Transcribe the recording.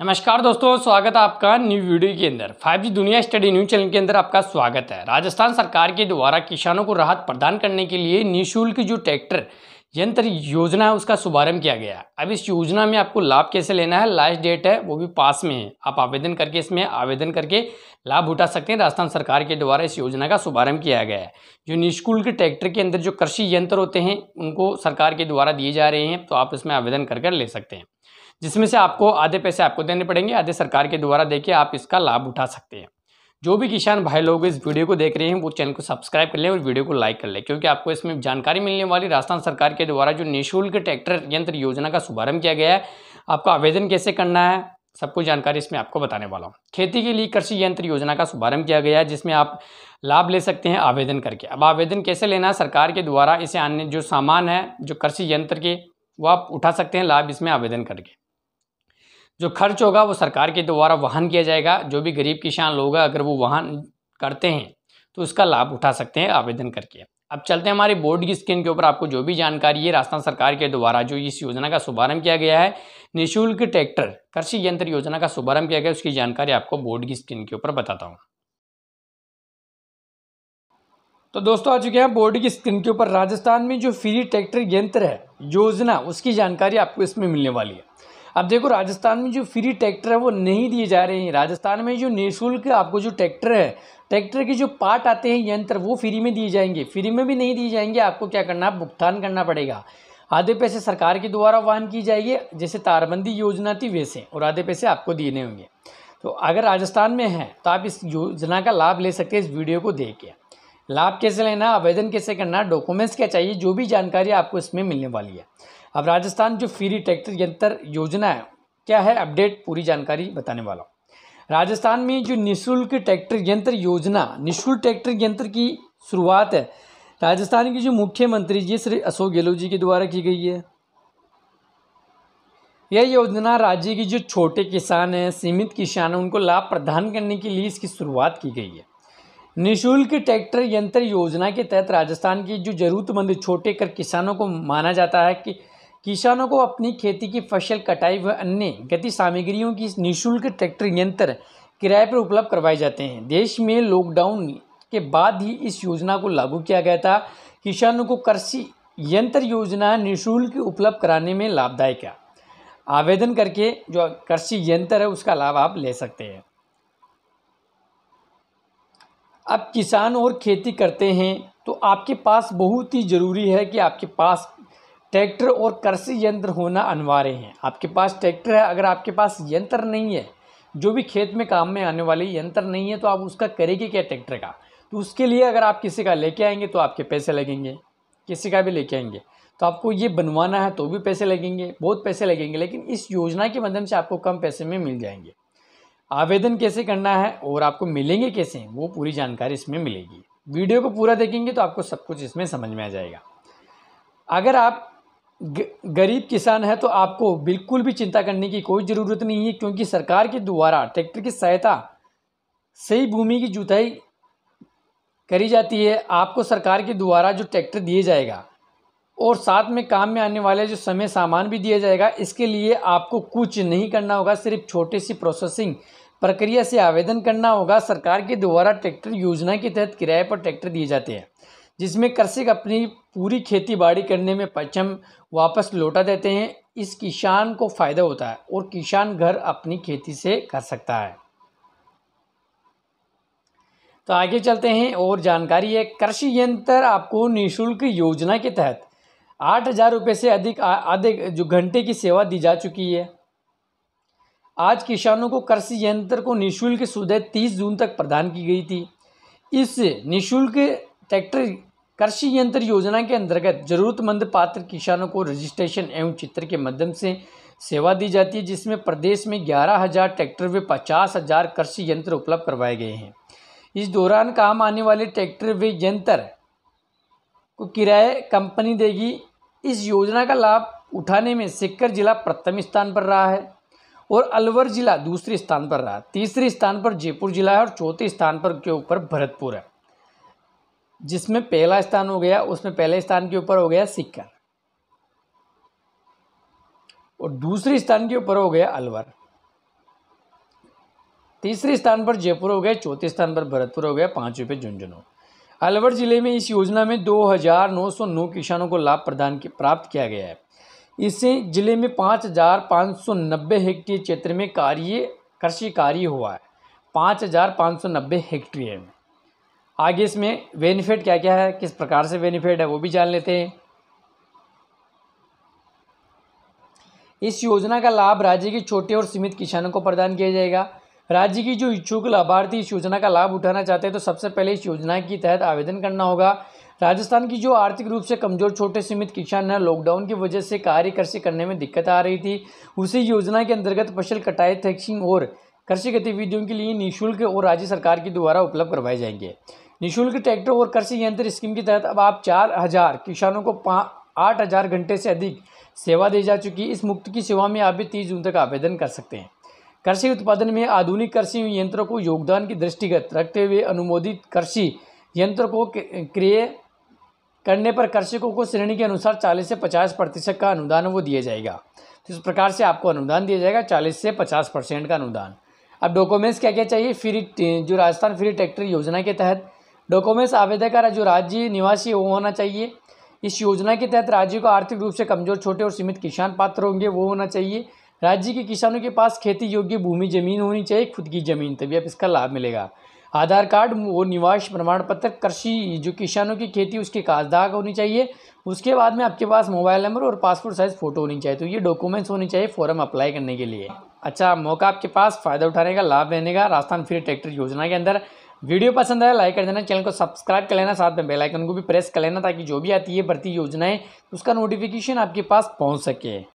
नमस्कार दोस्तों स्वागत है आपका न्यू वीडियो के अंदर 5G दुनिया स्टडी न्यूज चैनल के अंदर आपका स्वागत है राजस्थान सरकार के द्वारा किसानों को राहत प्रदान करने के लिए निःशुल्क जो ट्रैक्टर यंत्र योजना है उसका शुभारंभ किया गया अब इस योजना में आपको लाभ कैसे लेना है लास्ट डेट है वो भी पास में है आप आवेदन करके इसमें आवेदन करके लाभ उठा सकते हैं राजस्थान सरकार के द्वारा इस योजना का शुभारंभ किया गया है जो निःशुल्क ट्रैक्टर के अंदर जो कृषि यंत्र होते हैं उनको सरकार के द्वारा दिए जा रहे हैं तो आप इसमें आवेदन कर कर ले सकते हैं जिसमें से आपको आधे पैसे आपको देने पड़ेंगे आधे सरकार के द्वारा देके आप इसका लाभ उठा सकते हैं जो भी किसान भाई लोग इस वीडियो को देख रहे हैं वो चैनल को सब्सक्राइब कर लें और वीडियो को लाइक कर लें क्योंकि आपको इसमें जानकारी मिलने वाली राजस्थान सरकार के द्वारा जो निःशुल्क ट्रैक्टर यंत्र योजना का शुभारंभ किया गया है आपको आवेदन कैसे करना है सब कुछ जानकारी इसमें आपको बताने वाला हूँ खेती के लिए कृषि यंत्र योजना का शुभारंभ किया गया है जिसमें आप लाभ ले सकते हैं आवेदन करके अब आवेदन कैसे लेना है सरकार के द्वारा इसे अन्य जो सामान है जो कृषि यंत्र के वो आप उठा सकते हैं लाभ इसमें आवेदन करके जो खर्च होगा वो सरकार के द्वारा वाहन किया जाएगा जो भी गरीब किसान लोग हैं अगर वो वाहन करते हैं तो उसका लाभ उठा सकते हैं आवेदन करके अब चलते हैं हमारे बोर्ड की स्क्रीन के ऊपर आपको जो भी जानकारी है राजस्थान सरकार के द्वारा जो इस योजना का शुभारंभ किया गया है निःशुल्क ट्रैक्टर कृषि यंत्र योजना का शुभारंभ किया गया उसकी जानकारी आपको बोर्ड की स्क्रीन के ऊपर बताता हूँ तो दोस्तों आ चुके हैं बोर्ड की स्क्रीन के ऊपर राजस्थान में जो फ्री ट्रैक्टर यंत्र है योजना उसकी जानकारी आपको इसमें मिलने वाली है अब देखो राजस्थान में जो फ्री ट्रैक्टर है वो नहीं दिए जा रहे हैं राजस्थान में जो निःशुल्क आपको जो ट्रैक्टर है ट्रैक्टर के जो पार्ट आते हैं यंत्र वो फ्री में दिए जाएंगे फ्री में भी नहीं दिए जाएंगे आपको क्या करना भुगतान करना पड़ेगा आधे पैसे सरकार के द्वारा वाहन की जाएगी जैसे तारबंदी योजना थी वैसे और आधे पैसे आपको देने होंगे तो अगर राजस्थान में है तो आप इस योजना का लाभ ले सकते हैं इस वीडियो को देख के लाभ कैसे लेना आवेदन कैसे करना डॉक्यूमेंट्स क्या चाहिए जो भी जानकारी आपको इसमें मिलने वाली है अब राजस्थान जो फ्री ट्रैक्टर यंत्र योजना है क्या है अपडेट पूरी जानकारी बताने वाला राजस्थान में जो निःशुल्क ट्रैक्टर यंत्र योजना निःशुल्क ट्रैक्टर यंत्र की शुरुआत है राजस्थान की जो मुख्यमंत्री जी श्री अशोक गहलोत जी के द्वारा की गई है यह योजना राज्य की जो छोटे किसान हैं सीमित किसान हैं उनको लाभ प्रदान करने के लिए इसकी शुरुआत की गई है निशुल्क ट्रैक्टर यंत्र योजना के तहत राजस्थान के जो ज़रूरतमंद छोटे कर किसानों को माना जाता है कि किसानों को अपनी खेती की फसल कटाई व अन्य गति सामग्रियों की निःशुल्क ट्रैक्टर यंत्र किराए पर उपलब्ध करवाए जाते हैं देश में लॉकडाउन के बाद ही इस योजना को लागू किया गया था किसानों को कृषि यंत्र योजना निःशुल्क उपलब्ध कराने में लाभदायक है आवेदन करके जो कृषि यंत्र है उसका लाभ आप ले सकते हैं अब किसान और खेती करते हैं तो आपके पास बहुत ही ज़रूरी है कि आपके पास ट्रैक्टर और कृषि यंत्र होना अनिवार्य है आपके पास ट्रैक्टर है अगर आपके पास यंत्र नहीं है जो भी खेत में काम में आने वाले यंत्र नहीं है तो आप उसका करेंगे क्या ट्रैक्टर का तो उसके लिए अगर आप किसी का लेके आएंगे तो आपके पैसे लगेंगे किसी का भी लेके आएंगे तो आपको ये बनवाना है तो भी पैसे लगेंगे बहुत पैसे लगेंगे लेकिन इस योजना के माध्यम से आपको कम पैसे में मिल जाएंगे आवेदन कैसे करना है और आपको मिलेंगे कैसे वो पूरी जानकारी इसमें मिलेगी वीडियो को पूरा देखेंगे तो आपको सब कुछ इसमें समझ में आ जाएगा अगर आप गरीब किसान है तो आपको बिल्कुल भी चिंता करने की कोई ज़रूरत नहीं है क्योंकि सरकार के द्वारा ट्रैक्टर की सहायता सही भूमि की जुताई करी जाती है आपको सरकार के द्वारा जो ट्रैक्टर दिए जाएगा और साथ में काम में आने वाले जो समय सामान भी दिया जाएगा इसके लिए आपको कुछ नहीं करना होगा सिर्फ छोटे सी प्रोसेसिंग प्रक्रिया से आवेदन करना होगा सरकार के द्वारा ट्रैक्टर योजना के तहत किराए पर ट्रैक्टर दिए जाते हैं जिसमें कृषक अपनी पूरी खेती बाड़ी करने में परचम वापस लौटा देते हैं इस किसान को फ़ायदा होता है और किसान घर अपनी खेती से कर सकता है तो आगे चलते हैं और जानकारी है कृषि यंत्र आपको निःशुल्क योजना के तहत आठ हज़ार रुपये से अधिक आधे जो घंटे की सेवा दी जा चुकी है आज किसानों को कृषि यंत्र को निःशुल्क सुविधा तीस जून तक प्रदान की गई थी इस निःशुल्क ट्रैक्टर कृषि यंत्र योजना के अंतर्गत जरूरतमंद पात्र किसानों को रजिस्ट्रेशन एवं चित्र के माध्यम से सेवा दी जाती है जिसमें प्रदेश में ग्यारह हज़ार ट्रैक्टर व पचास हज़ार कृषि यंत्र उपलब्ध करवाए गए हैं इस दौरान काम आने वाले ट्रैक्टर व यंत्र को किराए कंपनी देगी इस योजना का लाभ उठाने में सिक्कर जिला प्रथम स्थान पर रहा है और अलवर जिला दूसरे स्थान पर रहा तीसरे स्थान पर जयपुर जिला है और चौथे स्थान पर के ऊपर भरतपुर है जिसमें पहला स्थान हो गया उसमें पहले स्थान के ऊपर हो गया सिक्का और दूसरे स्थान के ऊपर हो गया अलवर तीसरे स्थान पर जयपुर हो गया चौथे स्थान पर भरतपुर हो गया पाँचवें पे झुंझुनू अलवर जिले में इस योजना में 2,909 किसानों को लाभ प्रदान प्राप्त किया गया है इससे जिले में 5,590 हेक्टेयर क्षेत्र में कार्य कृषि कार्य हुआ है नब्बे हेक्टेयर में आगे इसमें बेनिफिट क्या क्या है किस प्रकार से बेनिफिट है वो भी जान लेते हैं इस योजना का लाभ राज्य के छोटे और सीमित किसानों को प्रदान किया जाएगा राज्य की जो इच्छुक लाभार्थी इस योजना का लाभ उठाना चाहते हैं तो सबसे पहले इस योजना के तहत आवेदन करना होगा राजस्थान की जो आर्थिक रूप से कमजोर छोटे सीमित किसान है लॉकडाउन की वजह से कार्य कृषि करने में दिक्कत आ रही थी उसी योजना के अंतर्गत फसल कटाई थैक्सिंग और कृषि गतिविधियों के लिए निःशुल्क और राज्य सरकार के द्वारा उपलब्ध करवाए जाएंगे निःशुल्क ट्रैक्टर और कृषि यंत्र स्कीम के तहत अब आप चार हज़ार किसानों को आठ हज़ार घंटे से अधिक सेवा दी जा चुकी इस मुक्त की सेवा में आप भी तीस जून तक आवेदन कर सकते हैं कृषि उत्पादन में आधुनिक कृषि यंत्रों को योगदान की दृष्टिगत रखते हुए अनुमोदित कृषि यंत्र को क्रिय करने पर कृषकों को श्रेणी के अनुसार चालीस से पचास प्रतिशत का अनुदान वो दिया जाएगा तो इस प्रकार से आपको अनुदान दिया जाएगा चालीस से पचास परसेंट का अनुदान अब डॉक्यूमेंट्स क्या क्या चाहिए फ्री जो राजस्थान फ्री ट्रैक्टर योजना के तहत डॉक्यूमेंट्स आवेदक का जो राज्य निवासी वो होना चाहिए इस योजना के तहत राज्य को आर्थिक रूप से कमजोर छोटे और सीमित किसान पात्र होंगे वो होना चाहिए राज्य के किसानों के पास खेती योग्य भूमि जमीन होनी चाहिए खुद की जमीन तभी आप इसका लाभ मिलेगा आधार कार्ड वो निवास प्रमाण पत्र कृषि जो किसानों की खेती उसके कागजात होनी चाहिए उसके बाद में आपके पास मोबाइल नंबर और पासपोर्ट साइज़ फ़ोटो होनी चाहिए तो ये डॉक्यूमेंट्स होने चाहिए फॉर्म अप्लाई करने के लिए अच्छा मौका आपके पास फ़ायदा उठाने का लाभ लेने का राजस्थान फ्री ट्रैक्टर योजना के अंदर वीडियो पसंद आया लाइक कर देना चैनल को सब्सक्राइब कर लेना साथ में बेल आइकन को भी प्रेस कर लेना ताकि जो भी आती है भर्ती योजनाएं उसका नोटिफिकेशन आपके पास पहुंच सके